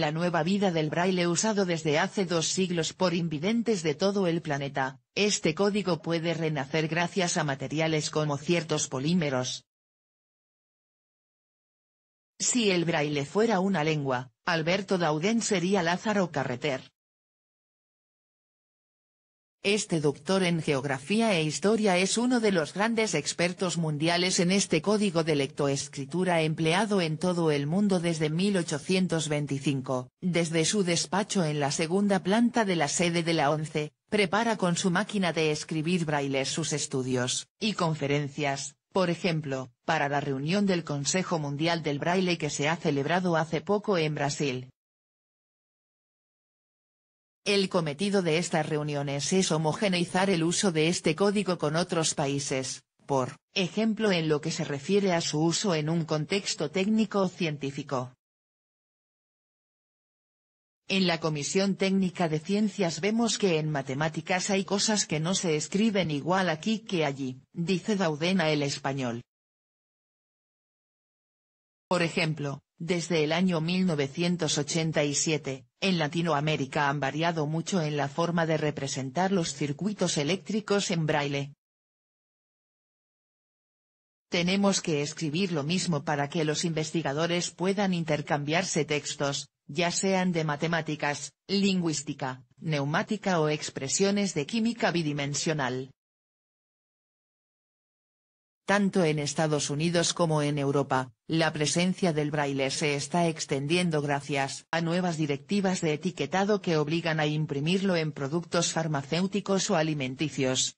la nueva vida del braille usado desde hace dos siglos por invidentes de todo el planeta, este código puede renacer gracias a materiales como ciertos polímeros. Si el braille fuera una lengua, Alberto Daudén sería Lázaro Carreter. Este doctor en geografía e historia es uno de los grandes expertos mundiales en este código de lectoescritura empleado en todo el mundo desde 1825. Desde su despacho en la segunda planta de la sede de la ONCE, prepara con su máquina de escribir braille sus estudios y conferencias, por ejemplo, para la reunión del Consejo Mundial del Braille que se ha celebrado hace poco en Brasil. El cometido de estas reuniones es homogeneizar el uso de este código con otros países, por ejemplo en lo que se refiere a su uso en un contexto técnico o científico. En la Comisión Técnica de Ciencias vemos que en matemáticas hay cosas que no se escriben igual aquí que allí, dice Daudena el español. Por ejemplo, desde el año 1987, en Latinoamérica han variado mucho en la forma de representar los circuitos eléctricos en braille. Tenemos que escribir lo mismo para que los investigadores puedan intercambiarse textos, ya sean de matemáticas, lingüística, neumática o expresiones de química bidimensional. Tanto en Estados Unidos como en Europa, la presencia del braille se está extendiendo gracias a nuevas directivas de etiquetado que obligan a imprimirlo en productos farmacéuticos o alimenticios.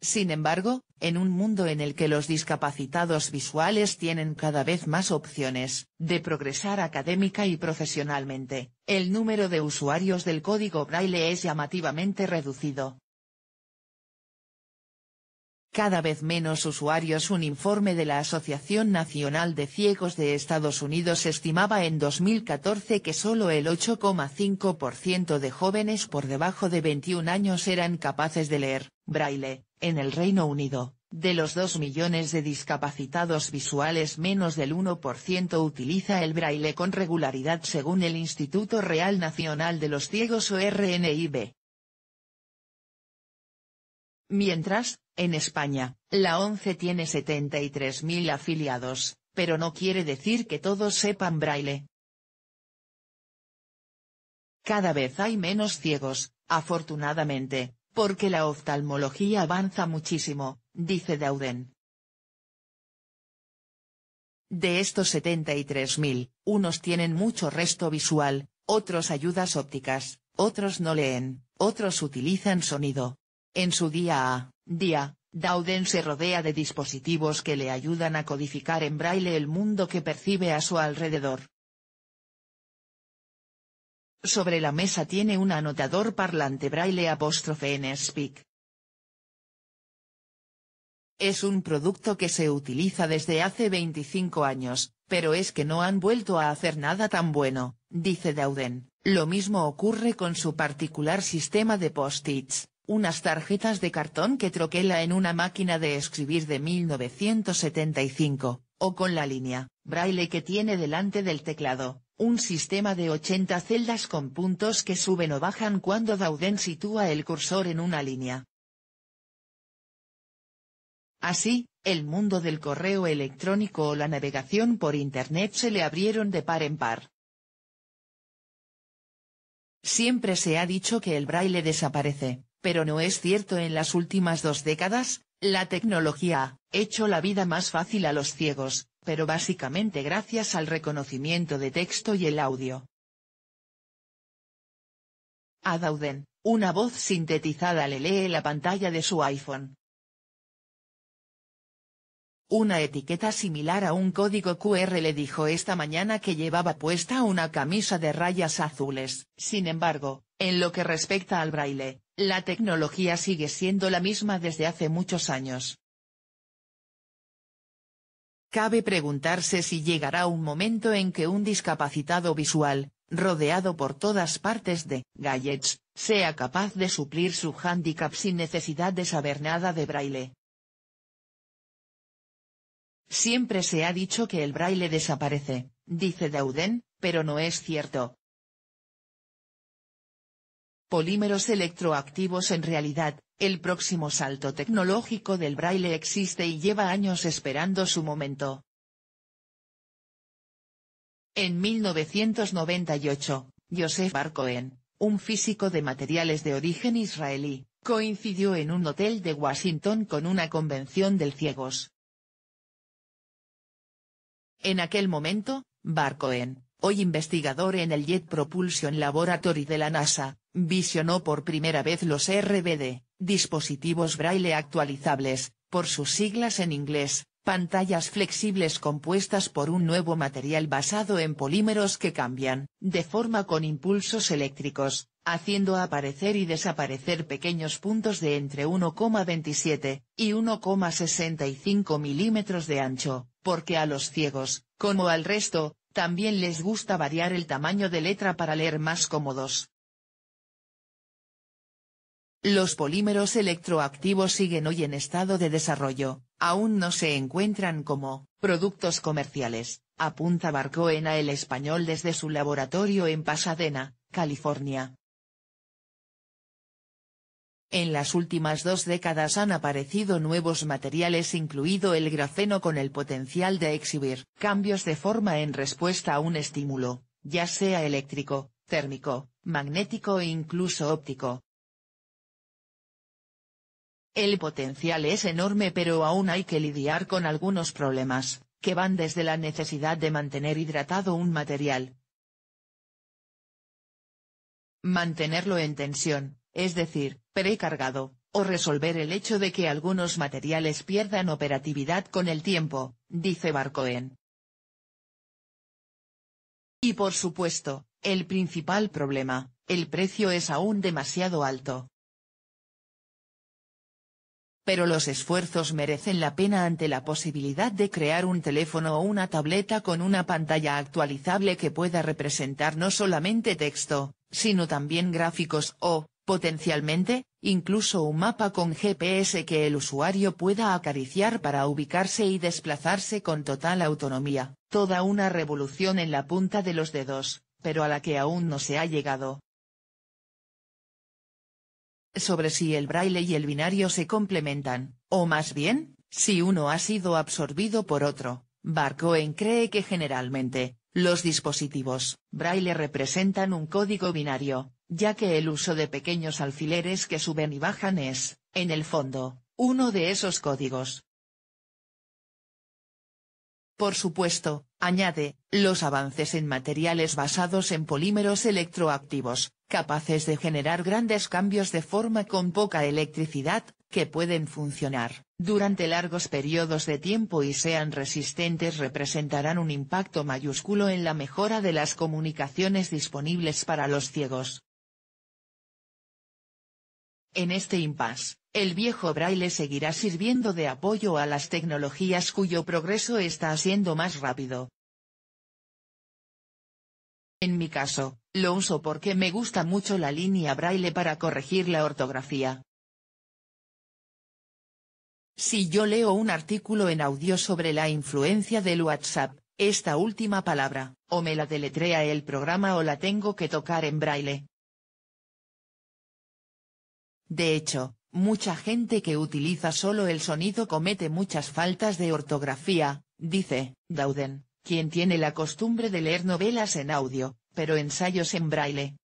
Sin embargo, en un mundo en el que los discapacitados visuales tienen cada vez más opciones de progresar académica y profesionalmente, el número de usuarios del código braille es llamativamente reducido cada vez menos usuarios. Un informe de la Asociación Nacional de Ciegos de Estados Unidos estimaba en 2014 que solo el 8,5% de jóvenes por debajo de 21 años eran capaces de leer, braille, en el Reino Unido. De los 2 millones de discapacitados visuales menos del 1% utiliza el braille con regularidad según el Instituto Real Nacional de los Ciegos o RNIB. Mientras, en España, la ONCE tiene 73.000 afiliados, pero no quiere decir que todos sepan braille. Cada vez hay menos ciegos, afortunadamente, porque la oftalmología avanza muchísimo, dice Dauden. De estos 73.000, unos tienen mucho resto visual, otros ayudas ópticas, otros no leen, otros utilizan sonido, en su día a día, Dauden se rodea de dispositivos que le ayudan a codificar en braille el mundo que percibe a su alrededor. Sobre la mesa tiene un anotador parlante braille apóstrofe en Speak. Es un producto que se utiliza desde hace 25 años, pero es que no han vuelto a hacer nada tan bueno, dice Dauden, Lo mismo ocurre con su particular sistema de post-its unas tarjetas de cartón que troquela en una máquina de escribir de 1975, o con la línea, braille que tiene delante del teclado, un sistema de 80 celdas con puntos que suben o bajan cuando Dauden sitúa el cursor en una línea. Así, el mundo del correo electrónico o la navegación por Internet se le abrieron de par en par. Siempre se ha dicho que el braille desaparece, pero no es cierto en las últimas dos décadas, la tecnología ha hecho la vida más fácil a los ciegos, pero básicamente gracias al reconocimiento de texto y el audio. Dauden, una voz sintetizada le lee la pantalla de su iPhone. Una etiqueta similar a un código QR le dijo esta mañana que llevaba puesta una camisa de rayas azules. Sin embargo, en lo que respecta al braille, la tecnología sigue siendo la misma desde hace muchos años. Cabe preguntarse si llegará un momento en que un discapacitado visual, rodeado por todas partes de gadgets, sea capaz de suplir su hándicap sin necesidad de saber nada de braille. Siempre se ha dicho que el braille desaparece, dice Dauden, pero no es cierto, polímeros electroactivos en realidad, el próximo salto tecnológico del braille existe y lleva años esperando su momento. En 1998, Joseph Barcohen, un físico de materiales de origen israelí, coincidió en un hotel de Washington con una convención del ciegos. En aquel momento, Barcoen hoy investigador en el Jet Propulsion Laboratory de la NASA, visionó por primera vez los RBD, dispositivos braille actualizables, por sus siglas en inglés, pantallas flexibles compuestas por un nuevo material basado en polímeros que cambian de forma con impulsos eléctricos, haciendo aparecer y desaparecer pequeños puntos de entre 1,27 y 1,65 milímetros de ancho, porque a los ciegos, como al resto, también les gusta variar el tamaño de letra para leer más cómodos. Los polímeros electroactivos siguen hoy en estado de desarrollo, aún no se encuentran como productos comerciales, apunta Barcoena el español desde su laboratorio en Pasadena, California. En las últimas dos décadas han aparecido nuevos materiales incluido el grafeno con el potencial de exhibir cambios de forma en respuesta a un estímulo, ya sea eléctrico, térmico, magnético e incluso óptico. El potencial es enorme pero aún hay que lidiar con algunos problemas, que van desde la necesidad de mantener hidratado un material. Mantenerlo en tensión, es decir, precargado, o resolver el hecho de que algunos materiales pierdan operatividad con el tiempo, dice Barcoen. Y por supuesto, el principal problema, el precio es aún demasiado alto. Pero los esfuerzos merecen la pena ante la posibilidad de crear un teléfono o una tableta con una pantalla actualizable que pueda representar no solamente texto, sino también gráficos o, potencialmente, incluso un mapa con GPS que el usuario pueda acariciar para ubicarse y desplazarse con total autonomía, toda una revolución en la punta de los dedos, pero a la que aún no se ha llegado. Sobre si el braille y el binario se complementan, o más bien, si uno ha sido absorbido por otro, Barcoen cree que generalmente, los dispositivos braille representan un código binario, ya que el uso de pequeños alfileres que suben y bajan es, en el fondo, uno de esos códigos. Por supuesto, añade, los avances en materiales basados en polímeros electroactivos, capaces de generar grandes cambios de forma con poca electricidad, que pueden funcionar durante largos periodos de tiempo y sean resistentes representarán un impacto mayúsculo en la mejora de las comunicaciones disponibles para los ciegos. En este impasse, el viejo braille seguirá sirviendo de apoyo a las tecnologías cuyo progreso está siendo más rápido. En mi caso, lo uso porque me gusta mucho la línea braille para corregir la ortografía. Si yo leo un artículo en audio sobre la influencia del WhatsApp, esta última palabra, o me la deletrea el programa o la tengo que tocar en braille. De hecho, mucha gente que utiliza solo el sonido comete muchas faltas de ortografía, dice, Dauden, quien tiene la costumbre de leer novelas en audio, pero ensayos en braille.